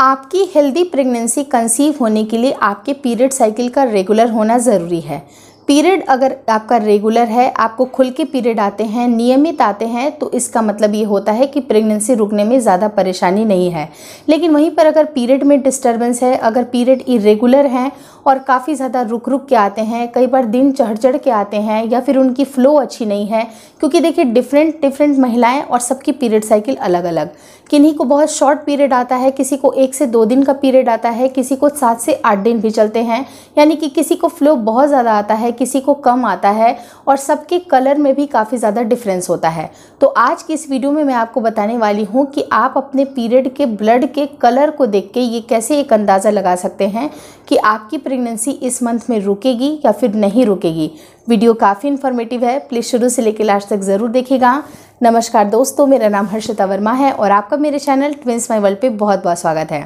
आपकी healthy pregnancy conceive होने के लिए आपके पीरियड साइकिल का रेगुलर होना ज़रूरी है पीरियड अगर आपका रेगुलर है आपको खुल के पीरियड आते हैं नियमित आते हैं तो इसका मतलब ये होता है कि प्रेगनेंसी रुकने में ज़्यादा परेशानी नहीं है लेकिन वहीं पर अगर पीरियड में डिस्टरबेंस है अगर पीरियड इरेगुलर हैं और काफ़ी ज़्यादा रुक रुक के आते हैं कई बार दिन चढ़ चढ़ के आते हैं या फिर उनकी फ़्लो अच्छी नहीं है क्योंकि देखिए डिफरेंट डिफरेंट महिलाएँ और सबकी पीरियड साइकिल अलग अलग किन्हीं को बहुत शॉर्ट पीरियड आता है किसी को एक से दो दिन का पीरियड आता है किसी को सात से आठ दिन भी चलते हैं यानी कि किसी को फ्लो बहुत ज़्यादा आता है किसी को कम आता है और सबके कलर में भी काफ़ी ज़्यादा डिफरेंस होता है तो आज की इस वीडियो में मैं आपको बताने वाली हूँ कि आप अपने पीरियड के ब्लड के कलर को देख के ये कैसे एक अंदाज़ा लगा सकते हैं कि आपकी प्रेगनेंसी इस मंथ में रुकेगी या फिर नहीं रुकेगी वीडियो काफ़ी इन्फॉर्मेटिव है प्लीज़ शुरू से लेकर लास्ट तक ज़रूर देखेगा नमस्कार दोस्तों मेरा नाम हर्षिता वर्मा है और आपका मेरे चैनल ट्विंस माई वर्ल्ड पे बहुत बहुत स्वागत है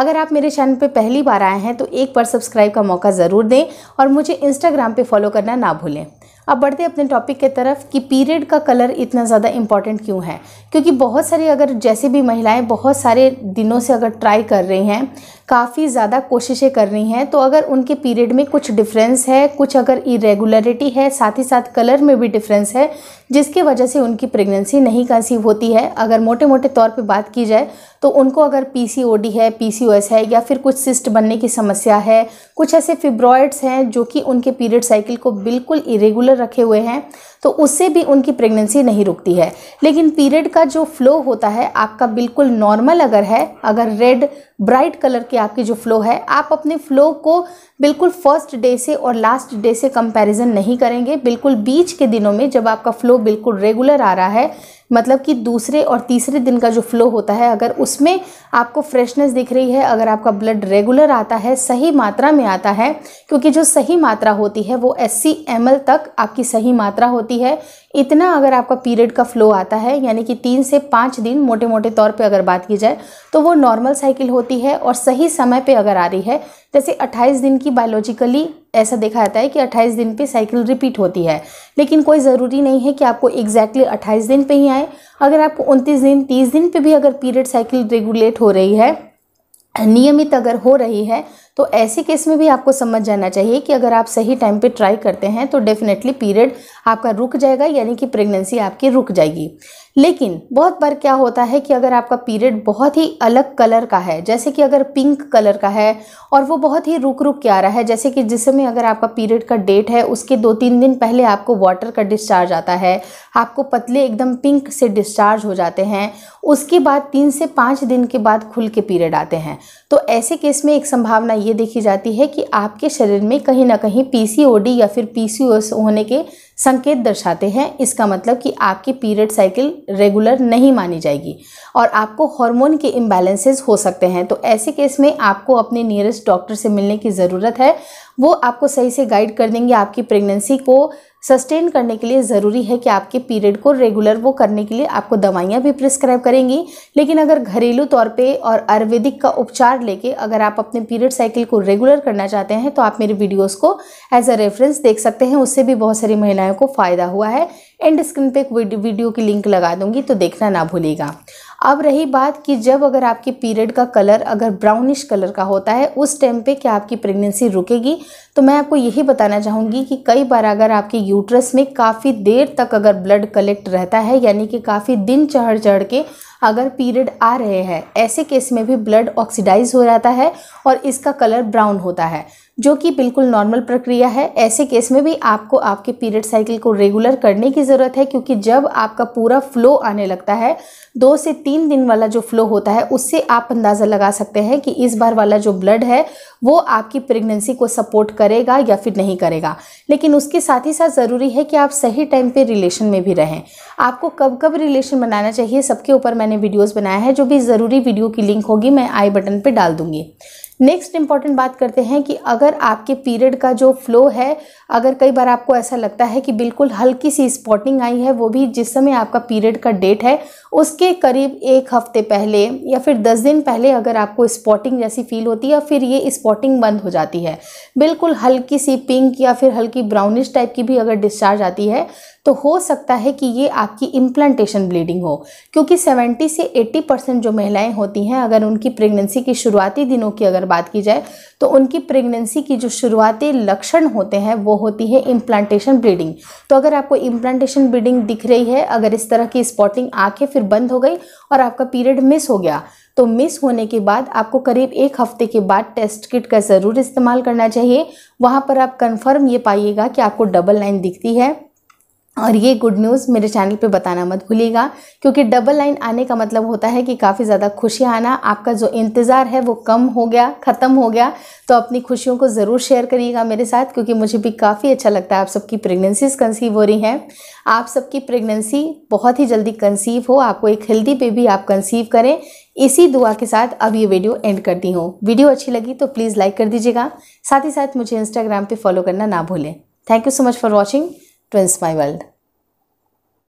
अगर आप मेरे चैनल पे पहली बार आए हैं तो एक बार सब्सक्राइब का मौका ज़रूर दें और मुझे इंस्टाग्राम पे फॉलो करना ना भूलें अब बढ़ते अपने टॉपिक के तरफ कि पीरियड का कलर इतना ज़्यादा इम्पॉर्टेंट क्यों है क्योंकि बहुत सारी अगर जैसे भी महिलाएं बहुत सारे दिनों से अगर ट्राई कर रही हैं काफ़ी ज़्यादा कोशिशें कर रही हैं तो अगर उनके पीरियड में कुछ डिफरेंस है कुछ अगर इरेगुलरिटी है साथ ही साथ कलर में भी डिफरेंस है जिसकी वजह से उनकी प्रेगनेंसी नहीं कंसीव होती है अगर मोटे मोटे तौर पे बात की जाए तो उनको अगर पी है पी है या फिर कुछ सिस्ट बनने की समस्या है कुछ ऐसे फिब्रॉइड्स हैं जो कि उनके पीरियड साइकिल को बिल्कुल इरेगुलर रखे हुए हैं तो उससे भी उनकी प्रेगनेंसी नहीं रुकती है लेकिन पीरियड का जो फ्लो होता है आपका बिल्कुल नॉर्मल अगर है अगर रेड ब्राइट कलर की आपकी जो फ्लो है आप अपने फ्लो को बिल्कुल फर्स्ट डे से और लास्ट डे से कंपैरिजन नहीं करेंगे बिल्कुल बीच के दिनों में जब आपका फ्लो बिल्कुल रेगुलर आ रहा है मतलब कि दूसरे और तीसरे दिन का जो फ्लो होता है अगर उसमें आपको फ्रेशनेस दिख रही है अगर आपका ब्लड रेगुलर आता है सही मात्रा में आता है क्योंकि जो सही मात्रा होती है वो सी एम तक आपकी सही मात्रा होती है इतना अगर आपका पीरियड का फ्लो आता है यानी कि तीन से पाँच दिन मोटे मोटे तौर पर अगर बात की जाए तो वो नॉर्मल साइकिल होती है और सही समय पर अगर आ रही है जैसे 28 दिन की बायोलॉजिकली ऐसा देखा जाता है कि 28 दिन पे साइकिल रिपीट होती है लेकिन कोई ज़रूरी नहीं है कि आपको एग्जैक्टली exactly 28 दिन पे ही आए अगर आपको 29 दिन 30 दिन पे भी अगर पीरियड साइकिल रेगुलेट हो रही है नियमित अगर हो रही है तो ऐसे केस में भी आपको समझ जाना चाहिए कि अगर आप सही टाइम पे ट्राई करते हैं तो डेफिनेटली पीरियड आपका रुक जाएगा यानी कि प्रेगनेंसी आपकी रुक जाएगी लेकिन बहुत बार क्या होता है कि अगर आपका पीरियड बहुत ही अलग कलर का है जैसे कि अगर पिंक कलर का है और वो बहुत ही रुक रुक के आ रहा है जैसे कि जिस समय अगर आपका पीरियड का डेट है उसके दो तीन दिन पहले आपको वाटर का डिस्चार्ज आता है आपको पतले एकदम पिंक से डिस्चार्ज हो जाते हैं उसके बाद तीन से पाँच दिन के बाद खुल के पीरियड आते हैं तो ऐसे केस में एक संभावना ये देखी जाती है कि आपके शरीर में कहीं ना कहीं पी या फिर पी होने के संकेत दर्शाते हैं इसका मतलब कि आपकी पीरियड साइकिल रेगुलर नहीं मानी जाएगी और आपको हार्मोन के इम्बैलेंसेस हो सकते हैं तो ऐसे केस में आपको अपने नियरेस्ट डॉक्टर से मिलने की ज़रूरत है वो आपको सही से गाइड कर देंगे आपकी प्रेगनेंसी को सस्टेन करने के लिए ज़रूरी है कि आपके पीरियड को रेगुलर वो करने के लिए आपको दवाइयाँ भी प्रिस्क्राइब करेंगी लेकिन अगर घरेलू तौर पे और आयुर्वेदिक का उपचार लेके अगर आप अपने पीरियड साइकिल को रेगुलर करना चाहते हैं तो आप मेरे वीडियोस को एज अ रेफरेंस देख सकते हैं उससे भी बहुत सारी महिलाओं को फ़ायदा हुआ है एंड स्क्रीन पे एक वीडियो की लिंक लगा दूंगी तो देखना ना भूलेगा अब रही बात कि जब अगर आपके पीरियड का कलर अगर ब्राउनिश कलर का होता है उस टाइम पे क्या आपकी प्रेगनेंसी रुकेगी तो मैं आपको यही बताना चाहूँगी कि कई बार अगर आपके यूट्रस में काफ़ी देर तक अगर ब्लड कलेक्ट रहता है यानी कि काफ़ी दिन चढ़ चढ़ के अगर पीरियड आ रहे हैं ऐसे केस में भी ब्लड ऑक्सीडाइज हो जाता है और इसका कलर ब्राउन होता है जो कि बिल्कुल नॉर्मल प्रक्रिया है ऐसे केस में भी आपको आपके पीरियड साइकिल को रेगुलर करने की ज़रूरत है क्योंकि जब आपका पूरा फ्लो आने लगता है दो से तीन दिन वाला जो फ्लो होता है उससे आप अंदाज़ा लगा सकते हैं कि इस बार वाला जो ब्लड है वो आपकी प्रेगनेंसी को सपोर्ट करेगा या फिर नहीं करेगा लेकिन उसके साथ ही साथ ज़रूरी है कि आप सही टाइम पे रिलेशन में भी रहें आपको कब कब रिलेशन बनाना चाहिए सबके ऊपर मैंने वीडियोस बनाया है जो भी ज़रूरी वीडियो की लिंक होगी मैं आई बटन पर डाल दूंगी नेक्स्ट इंपॉर्टेंट बात करते हैं कि अगर आपके पीरियड का जो फ्लो है अगर कई बार आपको ऐसा लगता है कि बिल्कुल हल्की सी स्पॉटिंग आई है वो भी जिस समय आपका पीरियड का डेट है उसके करीब एक हफ्ते पहले या फिर दस दिन पहले अगर आपको स्पॉटिंग जैसी फील होती है या फिर ये स्पॉटिंग बंद हो जाती है बिल्कुल हल्की सी पिंक या फिर हल्की ब्राउनिश टाइप की भी अगर डिस्चार्ज आती है तो हो सकता है कि ये आपकी इम्प्लांटेशन ब्लीडिंग हो क्योंकि 70 से 80 परसेंट जो महिलाएं होती हैं अगर उनकी प्रेगनेंसी की शुरुआती दिनों की अगर बात की जाए तो उनकी प्रेगनेंसी की जो शुरुआती लक्षण होते हैं वो होती है इम्प्लांटेशन ब्लीडिंग तो अगर आपको इम्प्लांटेशन ब्लीडिंग दिख रही है अगर इस तरह की स्पॉटिंग आँखें फिर बंद हो गई और आपका पीरियड मिस हो गया तो मिस होने के बाद आपको करीब एक हफ्ते के बाद टेस्ट किट का ज़रूर इस्तेमाल करना चाहिए वहाँ पर आप कंफर्म ये पाइएगा कि आपको डबल लाइन दिखती है और ये गुड न्यूज़ मेरे चैनल पे बताना मत भूलिएगा क्योंकि डबल लाइन आने का मतलब होता है कि काफ़ी ज़्यादा खुशी आना आपका जो इंतज़ार है वो कम हो गया ख़त्म हो गया तो अपनी खुशियों को ज़रूर शेयर करिएगा मेरे साथ क्योंकि मुझे भी काफ़ी अच्छा लगता है आप सबकी प्रेगनेंसीज कंसीव हो रही हैं आप सबकी प्रेगनेंसी बहुत ही जल्दी कंसीव हो आपको एक हेल्दी बेबी आप कंसीव करें इसी दुआ के साथ अब ये वीडियो एंड करती हूँ वीडियो अच्छी लगी तो प्लीज़ लाइक कर दीजिएगा साथ ही साथ मुझे इंस्टाग्राम पर फॉलो करना ना भूलें thank you so much for watching twins my world